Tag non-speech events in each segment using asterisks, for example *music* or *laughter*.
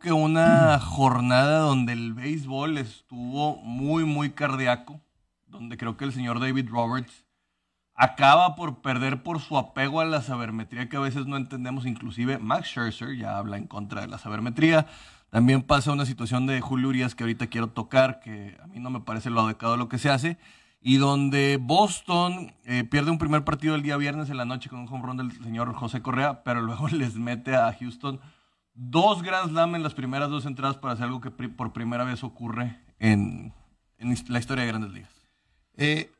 que una jornada donde el béisbol estuvo muy, muy cardíaco, donde creo que el señor David Roberts acaba por perder por su apego a la sabermetría que a veces no entendemos, inclusive Max Scherzer ya habla en contra de la sabermetría. También pasa una situación de Julio Urias que ahorita quiero tocar, que a mí no me parece lo adecuado lo que se hace, y donde Boston eh, pierde un primer partido el día viernes en la noche con un home run del señor José Correa, pero luego *laughs* les mete a Houston dos Grand Slam en las primeras dos entradas para hacer algo que por primera vez ocurre en, la historia de Grandes Ligas. Eh,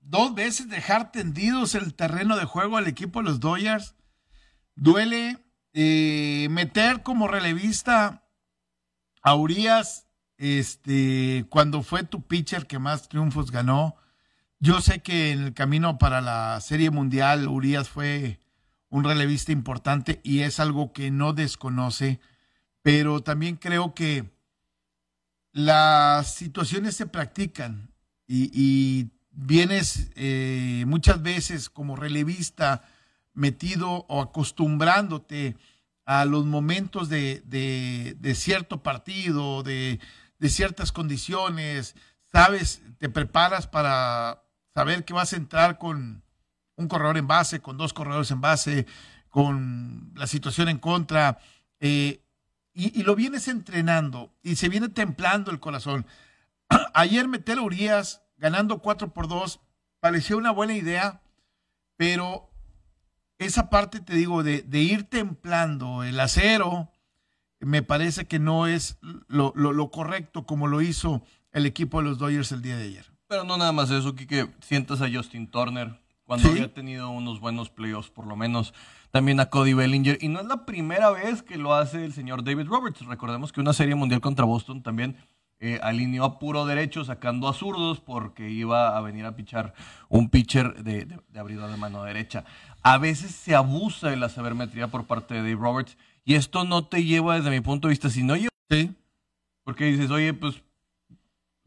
dos veces dejar tendidos el terreno de juego al equipo de los Dodgers. Duele eh, meter como relevista a Urias este, cuando fue tu pitcher que más triunfos ganó. Yo sé que en el camino para la Serie Mundial Urias fue un relevista importante y es algo que no desconoce, pero también creo que las situaciones se practican y, vienes eh, muchas veces como relevista metido o acostumbrándote a los momentos de, cierto partido, de, de, ciertas condiciones, sabes, te preparas para saber que vas a entrar con un corredor en base, con dos corredores en base, con la situación en contra, eh, y, lo vienes entrenando y se viene templando el corazón. *clears throat* Ayer meter a Urias ganando 4 por 2 parecía una buena idea, pero esa parte, te digo, de, ir templando el acero, me parece que no es lo, correcto como lo hizo el equipo de los Dodgers el día de ayer. Pero no nada más eso, que sientas a Justin Turner, cuando había tenido unos buenos playoffs, por lo menos también a Cody Bellinger. Y no es la primera vez que lo hace el señor David Roberts. Recordemos que una serie mundial contra Boston también eh, alineó a puro derecho, sacando a zurdos, porque iba a venir a pichar un pitcher de, de, de abridor de mano derecha. A veces se abusa de la sabermetría por parte de Dave Roberts, y esto no te lleva, desde mi punto de vista, sino yo. Sí. Porque dices, oye, pues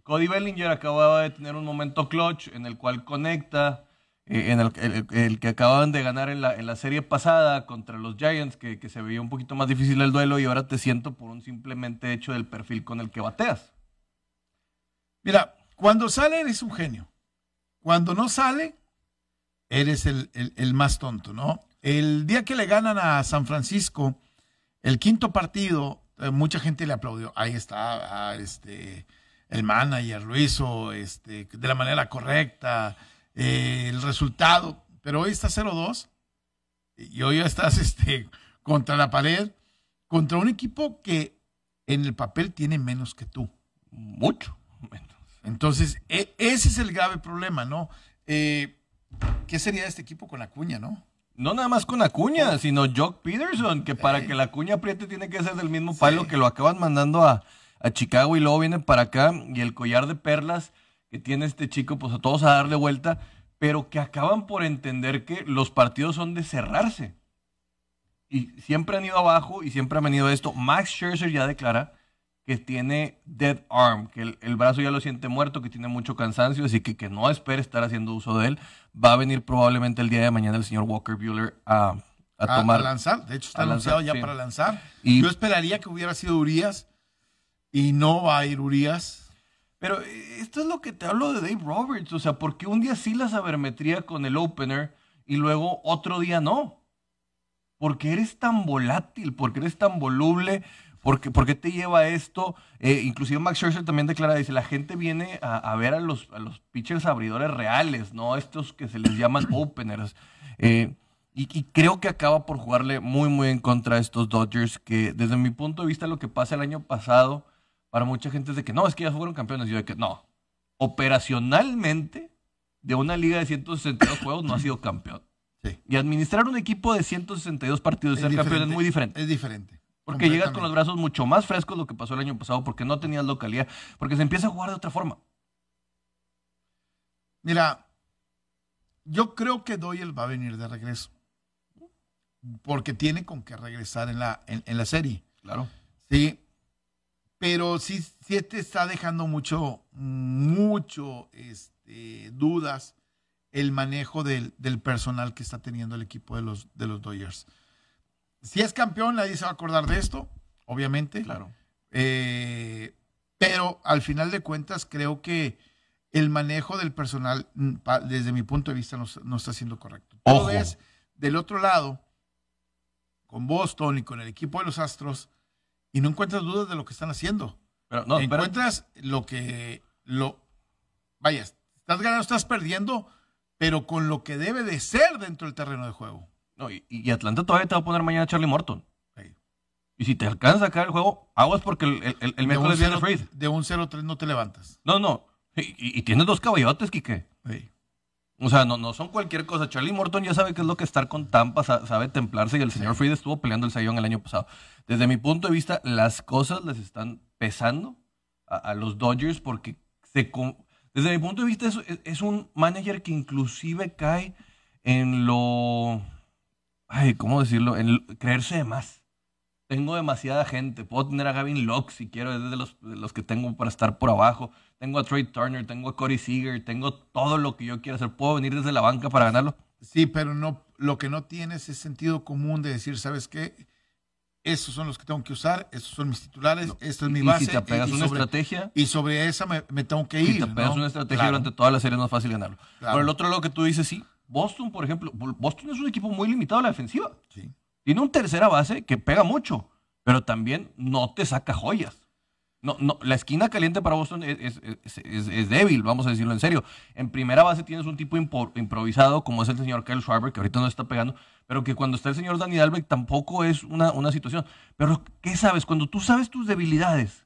Cody Bellinger acababa de tener un momento clutch en el cual conecta eh, en el, que acababan de ganar en la, serie pasada contra los Giants, que, se veía un poquito más difícil el duelo y ahora te siento por un simplemente hecho del perfil con el que bateas. Mira, cuando sale eres un genio. Cuando no sale, eres el, más tonto, ¿no? El día que le ganan a San Francisco, el quinto partido, eh, mucha gente le aplaudió. Ahí está, ah, este, el manager lo hizo este, de la manera correcta eh, el resultado, pero hoy está 0-2 y hoy ya estás *laughs* este, contra la pared, contra un equipo que en el papel tiene menos que tú. Mucho menos. Entonces, e, ese es el grave problema, ¿no? Eh, ¿Qué sería este equipo con la cuña, no? No nada más con la cuña, oh. sino Jock Peterson, que para que la cuña apriete tiene que ser del mismo palo que lo acaban mandando a, a Chicago y luego viene para acá y el collar de perlas que tiene este chico, pues a todos a darle vuelta, pero que acaban por entender que los partidos son de cerrarse. Y siempre han ido abajo y siempre ha venido esto. Max Scherzer ya declara que tiene dead arm, que el, brazo ya lo siente muerto, que tiene mucho cansancio, así que que no espere estar haciendo uso de él. Va a venir probablemente el día de mañana el señor Walker Bueller a, a, tomar. A lanzar, de hecho está anunciado ya para lanzar. Yo esperaría que hubiera sido Urias y no va a ir Urias. Pero eh, esto es lo que te hablo de Dave Roberts, o sea, porque un día sí la sabermetría con el opener y luego otro día no. Porque eres tan volátil, porque eres tan voluble, porque, porque te lleva esto. Eh, inclusive Max Scherzer también declara, dice, la gente viene a, ver a los, los pitchers abridores reales, ¿no? Estos que se les llaman *clears throat* openers. Eh, y, y, creo que acaba por jugarle muy, muy en contra a estos Dodgers, que desde mi punto de vista lo que pasa el año pasado para mucha gente es de que no, es que ya fueron campeones. yo de que no. Operacionalmente, de una liga de 162 juegos no ha sido campeón. Y administrar un equipo de 162 partidos y ser campeón es muy diferente. Es diferente. Porque llegas con los brazos mucho más frescos lo que pasó el año pasado, porque no tenías localidad, porque se empieza a jugar de otra forma. Mira, yo creo que Doyle va a venir de regreso. Porque tiene con qué regresar la, en la serie. Claro. Sí, pero sí, te está dejando mucho, mucho este, dudas el manejo del, personal que está teniendo el equipo de los, de los Dodgers. Si es campeón, nadie se va a acordar de esto, obviamente. Claro. Eh, pero al final de cuentas, creo que el manejo del personal, mm, desde mi punto de vista, no, está siendo correcto. Todo es del otro lado, con Boston y con el equipo de los Astros, y no encuentras dudas de lo que están haciendo. Pero, no, encuentras lo que lo vaya, estás ganando, estás perdiendo, pero con lo que debe de ser dentro del terreno de juego. No, y, Atlanta todavía te va a poner mañana Charlie Morton. Y si te alcanza a caer el juego, aguas porque el, el, el, el De un 0-3 no te levantas. No, no. Y, y, tienes dos caballotes, Quique. Sí. O sea, no, no son cualquier cosa. Charlie Morton ya sabe qué es lo que estar con Tampa, sabe templarse y el señor Fried estuvo peleando el sayón el año pasado. Desde mi punto de vista, las cosas les están pesando a, los Dodgers porque se, desde mi punto de vista es, un manager que inclusive cae en lo... Ay, ¿cómo decirlo? En creerse de más. Tengo demasiada gente. Puedo tener a Gavin Locke si quiero, es de los, que tengo para estar por abajo. Tengo a Trey Turner, tengo a Corey Seager, tengo todo lo que yo quiero hacer. Puedo venir desde la banca para ganarlo. Sí, pero no, lo que no tienes es sentido común de decir, ¿sabes qué? Esos son los que tengo que usar, esos son mis titulares, esta es mi base. Y si te pegas una estrategia. Y sobre esa me, tengo que ir. Si te apegas una estrategia durante toda la serie, es más fácil ganarlo. Pero el otro lado que tú dices, sí, Boston, por ejemplo, Boston es un equipo muy limitado a la defensiva. Sí. Tiene un tercera base que pega mucho, pero también no te saca joyas. No, no, la esquina caliente para Boston es, débil, vamos a decirlo en serio. En primera base tienes un tipo improvisado como es el señor Kyle Schwarber, que ahorita no está pegando, pero que cuando está el señor Danny Dalbeck tampoco es una, una, situación. Pero, ¿qué sabes? Cuando tú sabes tus debilidades,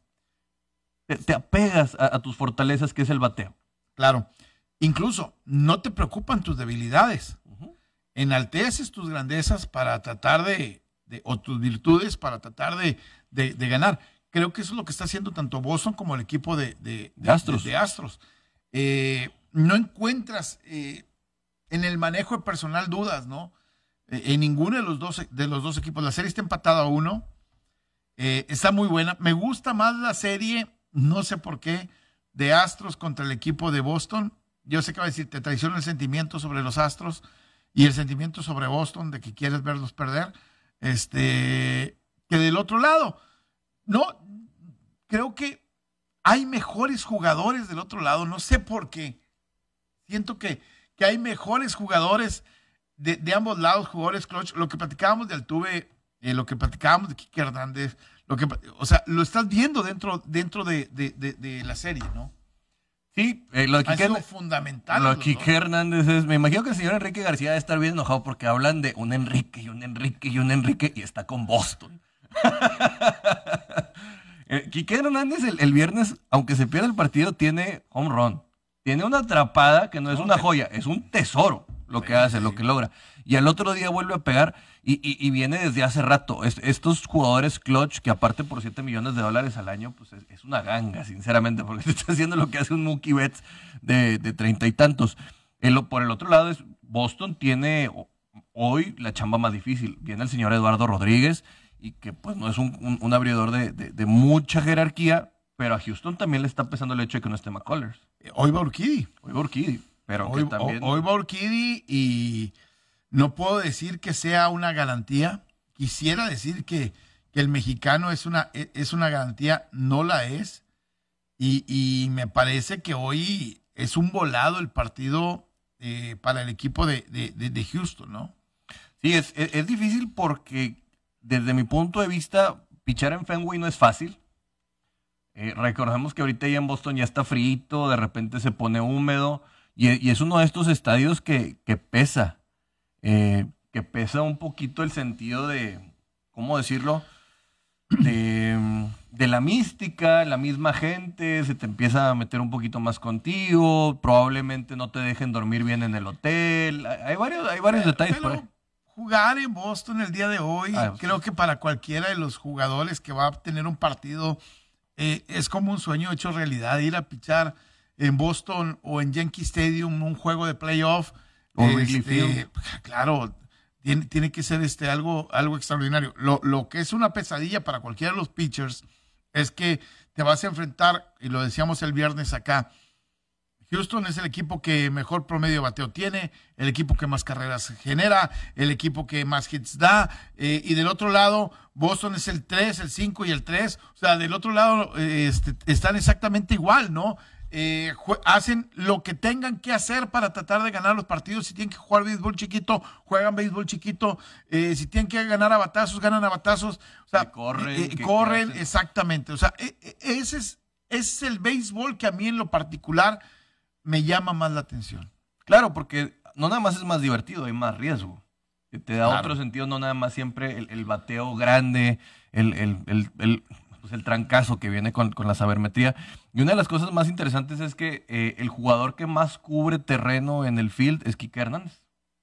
te, apegas a, tus fortalezas, que es el bateo. Claro. Incluso, no te preocupan tus debilidades enalteces tus grandezas para tratar de, o tus virtudes para tratar de, ganar. Creo que eso es lo que está haciendo tanto Boston como el equipo de, Astros. Astros. Eh, no encuentras eh, en el manejo de personal dudas, ¿no? Eh, en ninguno de los, dos, de los dos equipos. La serie está empatada a uno. está muy buena. Me gusta más la serie, no sé por qué, de Astros contra el equipo de Boston. Yo sé que va a decir, te traiciona el sentimiento sobre los Astros y el sentimiento sobre Boston de que quieres verlos perder, este, que del otro lado. No, creo que hay mejores jugadores del otro lado, no sé por qué. Siento que, hay mejores jugadores de, ambos lados, jugadores clutch. Lo que platicábamos de Altuve, eh, lo que platicábamos de Kike Hernández, lo que, o sea, lo estás viendo dentro, dentro de la serie, ¿no? Sí, eh, lo que Quique, fundamental. Lo Hernández es, me imagino que el señor Enrique García debe estar bien enojado porque hablan de un Enrique y un Enrique y un Enrique y está con Boston. *laughs* Eh, Quique Hernández el, viernes, aunque se pierda el partido, tiene home run. Tiene una atrapada que no es una joya, es un tesoro lo que hace, lo que logra y al otro día vuelve a pegar y, viene desde hace rato. estos jugadores clutch, que aparte por 7 millones de dólares al año, pues es, una ganga, sinceramente, porque *laughs* está haciendo lo que hace un Mookie Betts de treinta y tantos. por el otro lado, es, Boston tiene hoy la chamba más difícil. Viene el señor Eduardo Rodríguez y que pues no es un, un, abridor de, mucha jerarquía, pero a Houston también le está pesando el hecho de que no esté McCullers. Hoy va Hoy va Urquidi. Pero hoy, hoy va y no puedo decir que sea una garantía. Quisiera decir que, el mexicano es una, e, es una garantía, no la es. Y, me parece que hoy es un volado el partido eh, para el equipo de, de, Houston, ¿no? Sí, es, es, difícil porque desde mi punto de vista, pichar en Fenway no es fácil. Eh, recordemos que ahorita ya en Boston ya está frito, de repente se pone húmedo y, es uno de estos estadios que, que pesa. Eh, que pesa un poquito el sentido de, ¿cómo decirlo? Mm, de, la mística, la misma gente, se te empieza a meter un poquito más contigo, probablemente no te dejen dormir bien en el hotel, hay varios, hay varios detalles. Pero Jugar en Boston el día de hoy, ah, creo que para cualquiera de los jugadores que va a tener un partido, eh, es como un sueño hecho realidad, ir a pichar en Boston o en Yankee Stadium un juego de playoff eh, eh, claro, tiene, que ser este algo, algo extraordinario. Lo, que es una pesadilla para cualquiera de los pitchers es que te vas a enfrentar, y lo decíamos el viernes acá, Houston es el equipo que mejor promedio de bateo tiene, el equipo que más carreras genera, el equipo que más hits da, eh, y del otro lado, Boston es el 3, el 5 y el 3, o sea, del otro lado este, están exactamente igual, ¿no? Eh, hacen lo que tengan que hacer para tratar de ganar los partidos. Si tienen que jugar béisbol chiquito, juegan béisbol chiquito. Eh, si tienen que ganar abatazos, ganan abatazos. batazos. sea, corren. Eh, corren, exactamente. O sea, e, e, ese es, es el béisbol que a mí en lo particular me llama más la atención. Claro, porque no nada más es más divertido, hay más riesgo te da otro sentido, no nada más siempre el, bateo grande, el, el, pues, el trancazo que viene con, la sabermetría. Y una de las cosas más interesantes es que eh, el jugador que más cubre terreno en el field es Kike Hernández.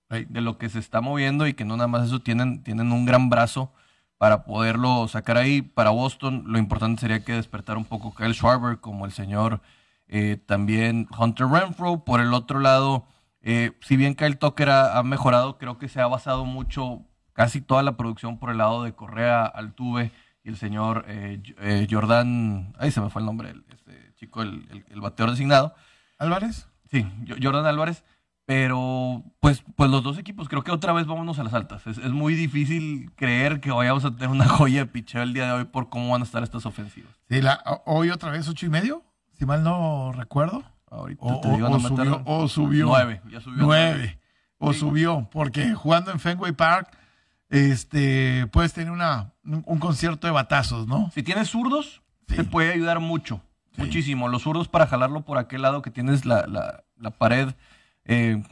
De lo que se está moviendo y que no nada más eso, tienen, tienen un gran brazo para poderlo sacar ahí. Para Boston, lo importante sería que despertar un poco Kyle Schwarber, como el señor eh, también Hunter Renfro. Por el otro lado, eh, si bien Kyle Tucker ha, mejorado, creo que se ha basado mucho, casi toda la producción por el lado de Correa, Altuve el señor eh, eh Jordán, ahí se me fue el nombre, el, este chico, el, bateador designado. ¿Álvarez? Sí, Jordan Álvarez. Pero, pues, pues los dos equipos, creo que otra vez vámonos a las altas. Es, muy difícil creer que vayamos a tener una *laughs* joya de picheo el día de hoy por cómo van a estar estas ofensivas. Sí, la, hoy otra vez ocho y medio, si mal no recuerdo. Ahorita o, subió, o subió. Nueve, ya subió. O subió, porque jugando en Fenway Park este, puedes tener una, un, concierto de batazos, ¿no? Si tienes zurdos, te puede ayudar mucho, muchísimo. Los zurdos para jalarlo por aquel lado que tienes la, pared eh,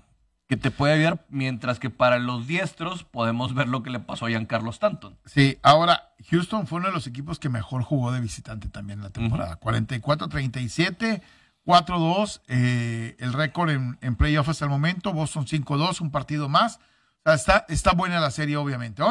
que te puede ayudar, mientras que para los diestros podemos ver lo que le pasó a Carlos Stanton. Sí, ahora Houston fue uno de los equipos que mejor jugó de visitante también en la temporada. 44-37. 4-2, eh, el récord en, en playoff hasta el momento, Boston 5-2, un partido más, está, está buena la serie, obviamente.